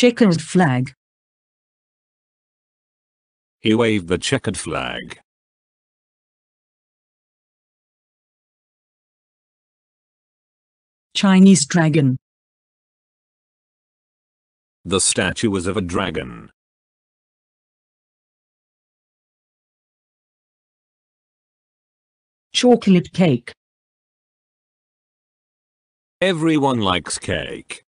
Checkered flag. He waved the checkered flag. Chinese dragon. The statue was of a dragon. Chocolate cake. Everyone likes cake.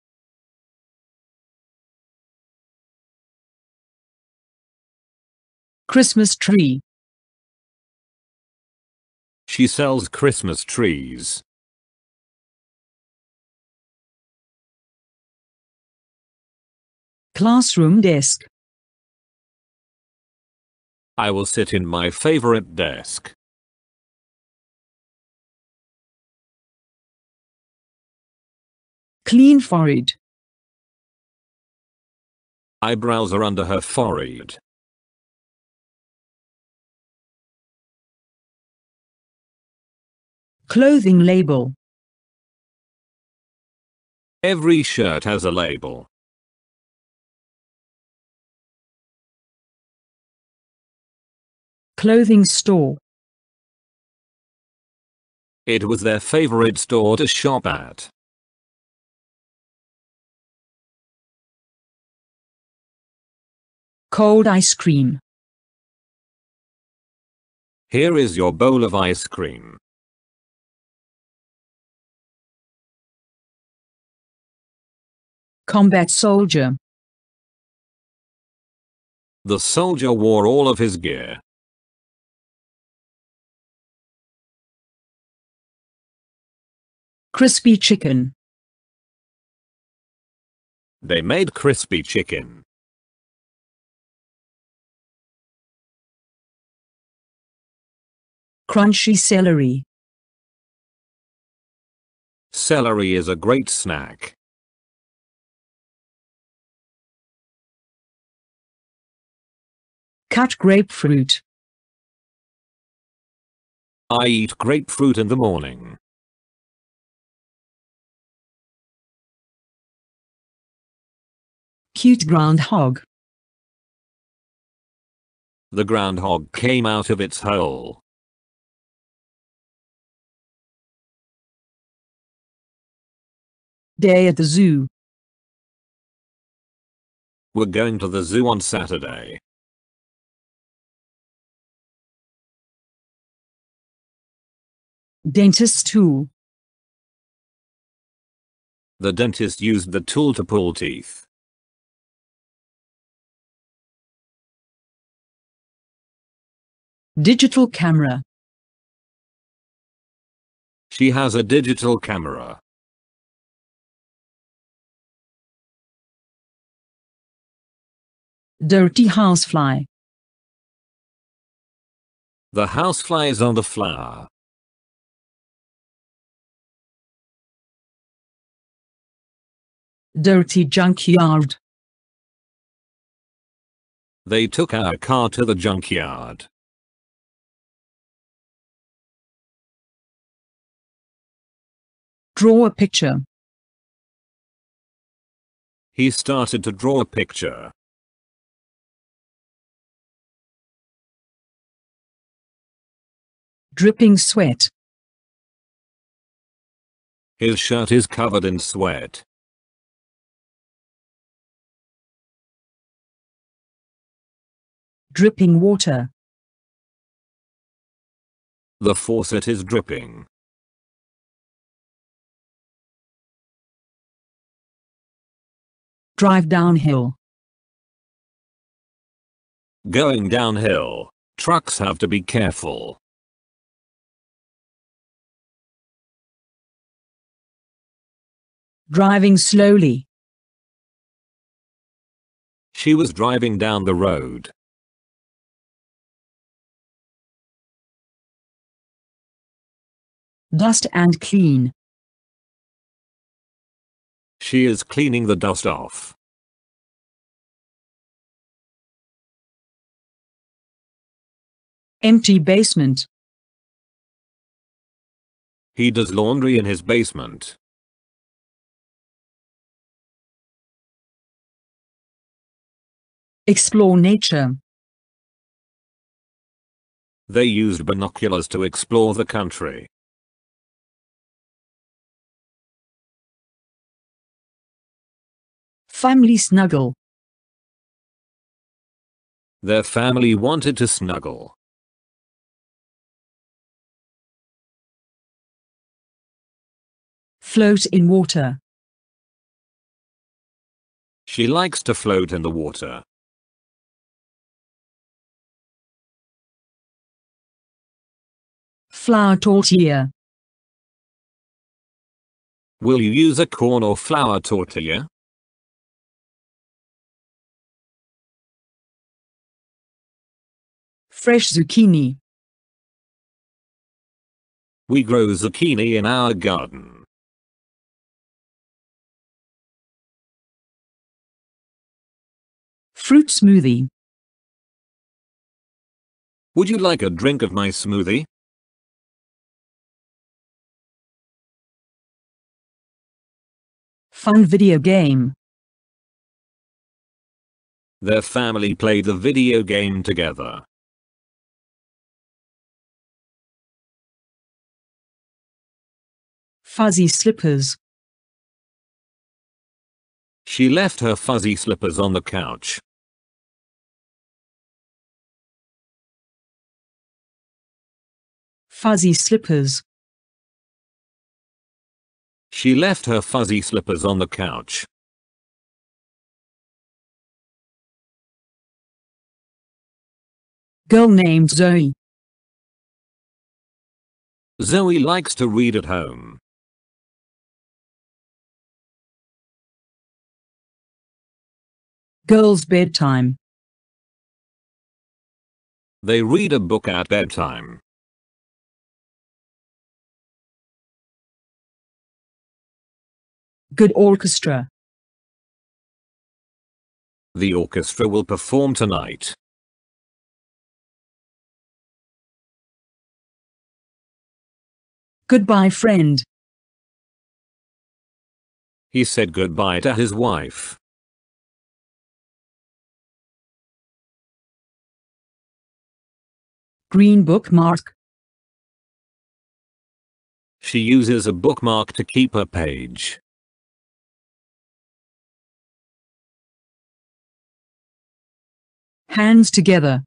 Christmas tree. She sells Christmas trees. Classroom desk. I will sit in my favorite desk. Clean forehead. Eyebrows are under her forehead. Clothing label. Every shirt has a label. Clothing store. It was their favorite store to shop at. Cold ice cream. Here is your bowl of ice cream. combat soldier. The soldier wore all of his gear. Crispy chicken. They made crispy chicken. Crunchy celery. Celery is a great snack. Cut grapefruit. I eat grapefruit in the morning. Cute groundhog. The groundhog came out of its hole. Day at the zoo. We're going to the zoo on Saturday. Dentist tool. The dentist used the tool to pull teeth. Digital camera. She has a digital camera. Dirty housefly. The housefly is on the flower. Dirty junkyard. They took our car to the junkyard. Draw a picture. He started to draw a picture. Dripping sweat. His shirt is covered in sweat. dripping water. The faucet is dripping. Drive downhill. Going downhill, trucks have to be careful. Driving slowly. She was driving down the road. Dust and clean. She is cleaning the dust off. Empty basement. He does laundry in his basement. Explore nature. They used binoculars to explore the country. Family snuggle. Their family wanted to snuggle. Float in water. She likes to float in the water. Flour tortilla. Will you use a corn or flour tortilla? Fresh zucchini. We grow zucchini in our garden. Fruit smoothie. Would you like a drink of my smoothie? Fun video game. Their family played the video game together. fuzzy slippers. She left her fuzzy slippers on the couch. Fuzzy slippers. She left her fuzzy slippers on the couch. Girl named Zoe. Zoe likes to read at home. Girls' bedtime. They read a book at bedtime. Good orchestra. The orchestra will perform tonight. Goodbye friend. He said goodbye to his wife. Green bookmark. She uses a bookmark to keep her page. Hands together.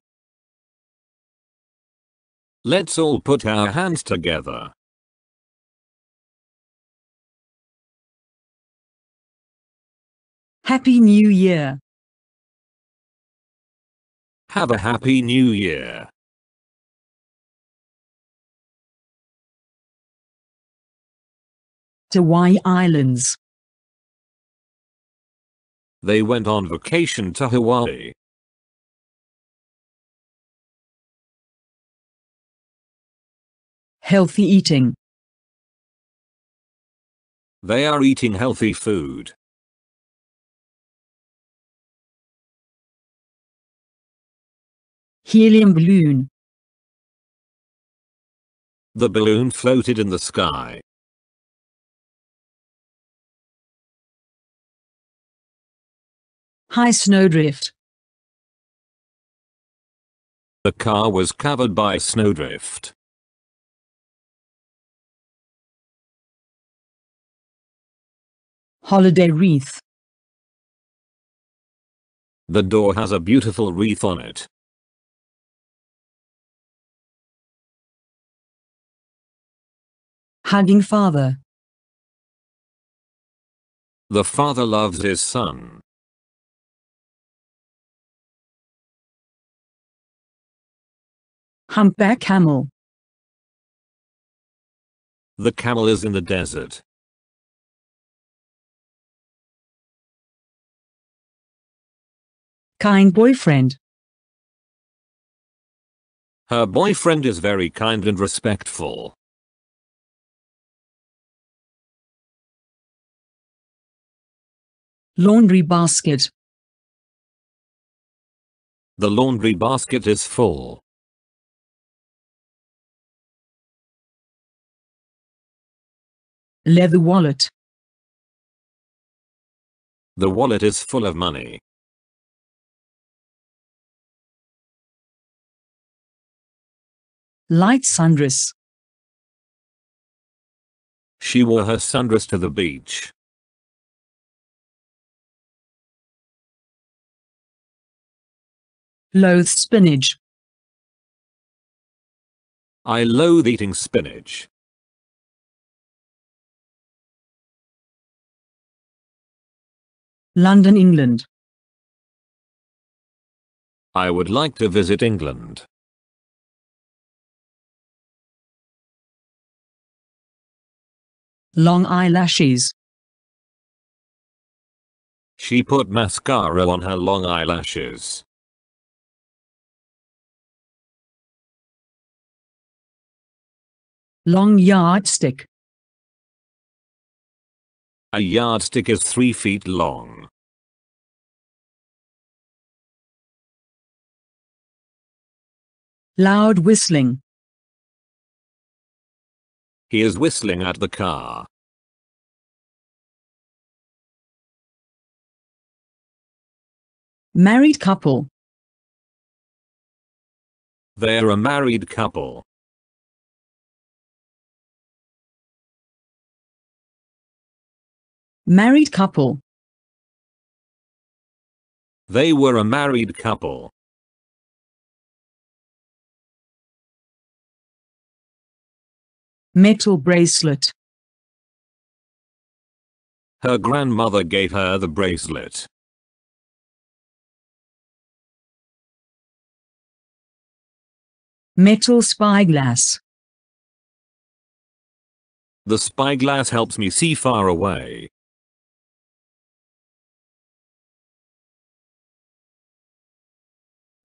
Let's all put our hands together. Happy New Year. Have a Happy New Year. Hawaii Islands. They went on vacation to Hawaii. Healthy eating. They are eating healthy food. Helium balloon. The balloon floated in the sky. high snowdrift. The car was covered by snowdrift. Holiday wreath. The door has a beautiful wreath on it. Hugging father. The father loves his son. Humpback camel. The camel is in the desert. Kind boyfriend. Her boyfriend is very kind and respectful. Laundry basket. The laundry basket is full. Leather wallet. The wallet is full of money. Light sundress. She wore her sundress to the beach. Loathe spinach. I loathe eating spinach. London, England. I would like to visit England. Long eyelashes. She put mascara on her long eyelashes. Long yardstick. A yardstick is 3 feet long. Loud whistling. He is whistling at the car. Married couple. They're a married couple. Married couple. They were a married couple. Metal bracelet. Her grandmother gave her the bracelet. Metal spyglass. The spyglass helps me see far away.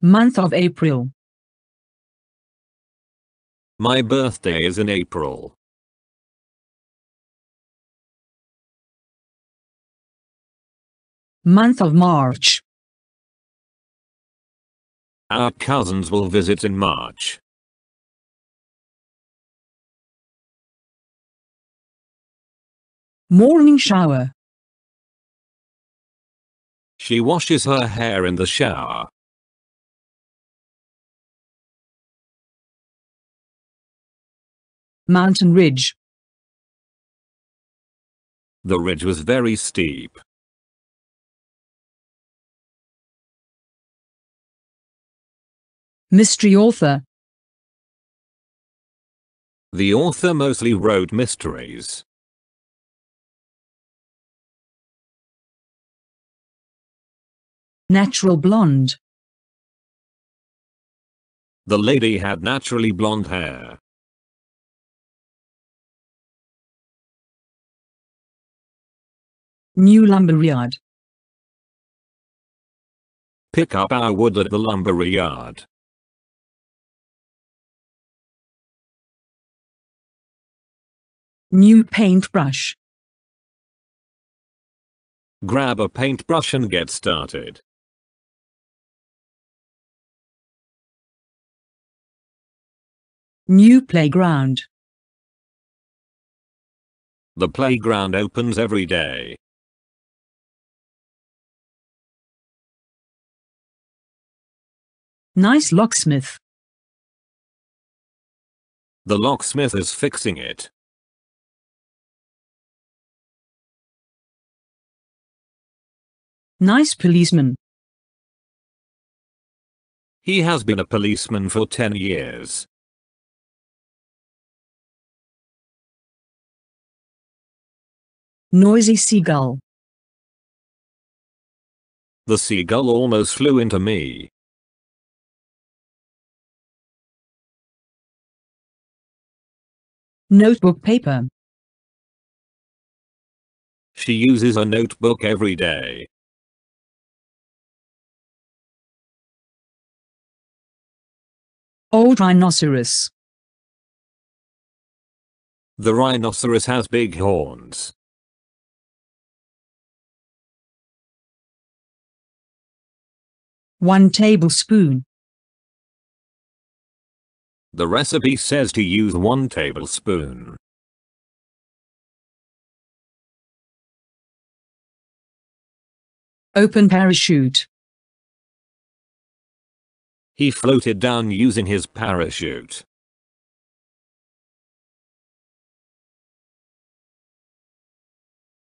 Month of April. My birthday is in April. Month of March. Our cousins will visit in March. Morning shower. She washes her hair in the shower. mountain ridge. The ridge was very steep. Mystery author The author mostly wrote mysteries. Natural blonde The lady had naturally blonde hair. New lumberyard. Pick up our wood at the lumberyard. New paintbrush. Grab a paintbrush and get started. New playground. The playground opens every day. Nice locksmith. The locksmith is fixing it. Nice policeman. He has been a policeman for 10 years. Noisy seagull. The seagull almost flew into me. Notebook paper. She uses a notebook every day. Old rhinoceros. The rhinoceros has big horns. One tablespoon. The recipe says to use 1 tablespoon. Open parachute. He floated down using his parachute.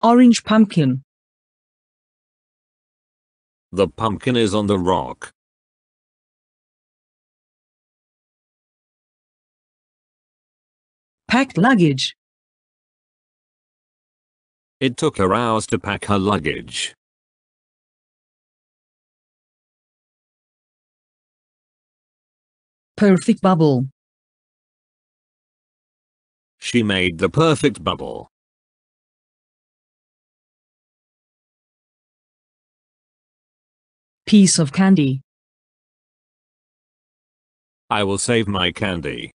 Orange pumpkin. The pumpkin is on the rock. Packed luggage. It took her hours to pack her luggage. Perfect bubble. She made the perfect bubble. Piece of candy. I will save my candy.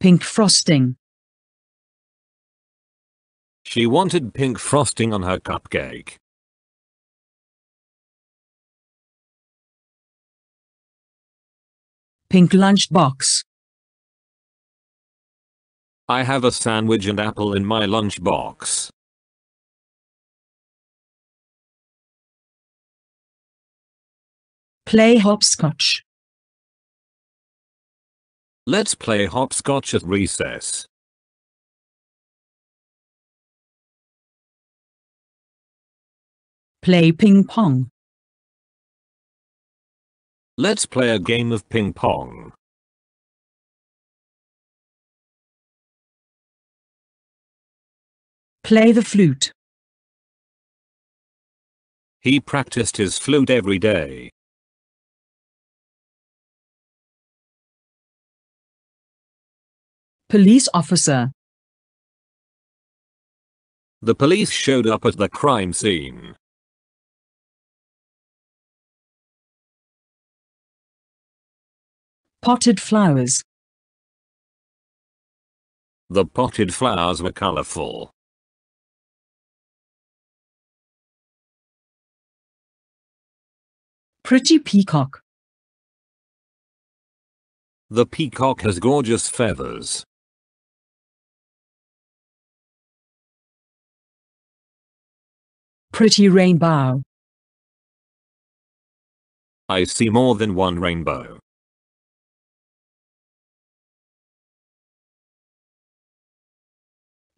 Pink frosting. She wanted pink frosting on her cupcake. Pink lunchbox. I have a sandwich and apple in my lunchbox. Play hopscotch. Let's play hopscotch at recess. Play ping pong. Let's play a game of ping pong. Play the flute. He practiced his flute every day. Police officer. The police showed up at the crime scene. Potted flowers. The potted flowers were colorful. Pretty peacock. The peacock has gorgeous feathers. Pretty rainbow. I see more than one rainbow.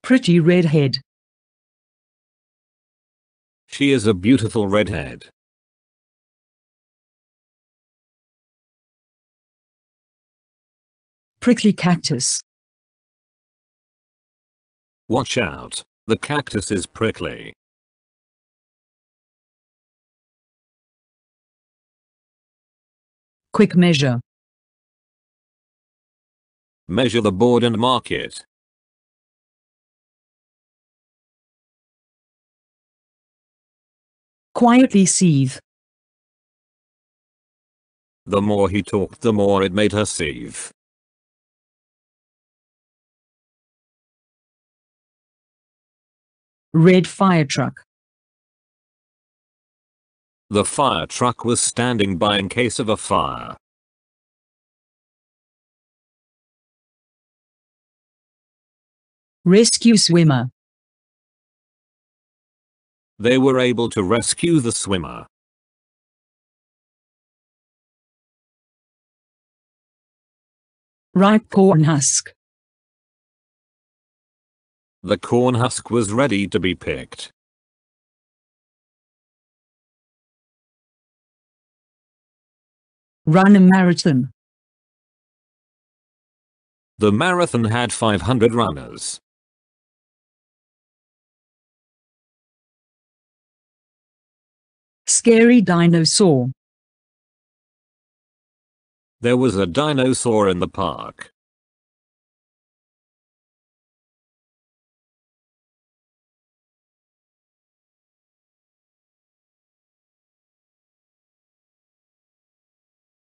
Pretty redhead. She is a beautiful redhead. Prickly cactus. Watch out, the cactus is prickly. Quick measure. Measure the board and mark it. Quietly seethe. The more he talked the more it made her seethe. Red fire truck. The fire truck was standing by in case of a fire. Rescue swimmer. They were able to rescue the swimmer. Ripe corn husk. The corn husk was ready to be picked. Run a marathon. The marathon had 500 runners. Scary dinosaur. There was a dinosaur in the park.